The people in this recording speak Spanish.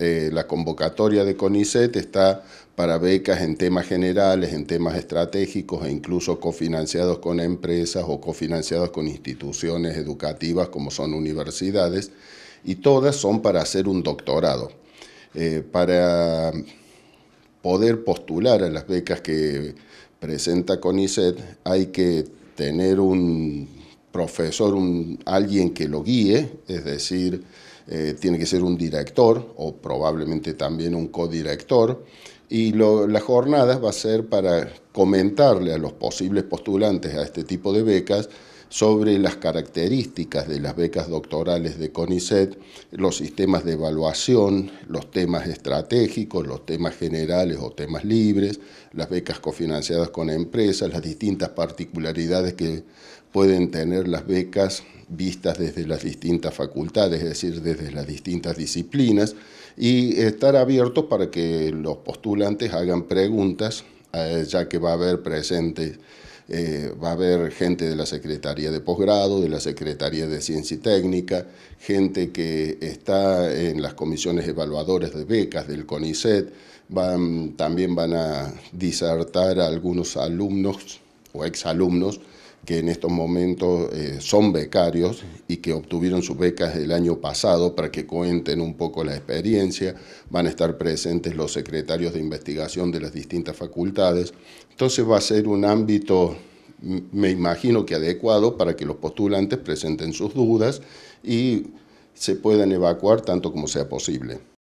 Eh, la convocatoria de CONICET está para becas en temas generales, en temas estratégicos e incluso cofinanciados con empresas o cofinanciados con instituciones educativas como son universidades, y todas son para hacer un doctorado. Eh, para poder postular a las becas que presenta CONICET hay que tener un profesor, alguien que lo guíe, es decir, eh, tiene que ser un director o probablemente también un codirector. Y las jornadas va a ser para comentarle a los posibles postulantes a este tipo de becas sobre las características de las becas doctorales de CONICET, los sistemas de evaluación, los temas estratégicos, los temas generales o temas libres, las becas cofinanciadas con empresas, las distintas particularidades que pueden tener las becas vistas desde las distintas facultades, es decir, desde las distintas disciplinas, y estar abiertos para que los postulantes hagan preguntas, eh, ya que va a haber presente, eh, va a haber gente de la Secretaría de Posgrado, de la Secretaría de Ciencia y Técnica, gente que está en las comisiones evaluadoras de becas del CONICET, también van a disertar a algunos alumnos o exalumnos que en estos momentos eh, son becarios y que obtuvieron sus becas el año pasado para que cuenten un poco la experiencia. Van a estar presentes los secretarios de investigación de las distintas facultades. Entonces va a ser un ámbito, me imagino que adecuado para que los postulantes presenten sus dudas y se puedan evacuar tanto como sea posible.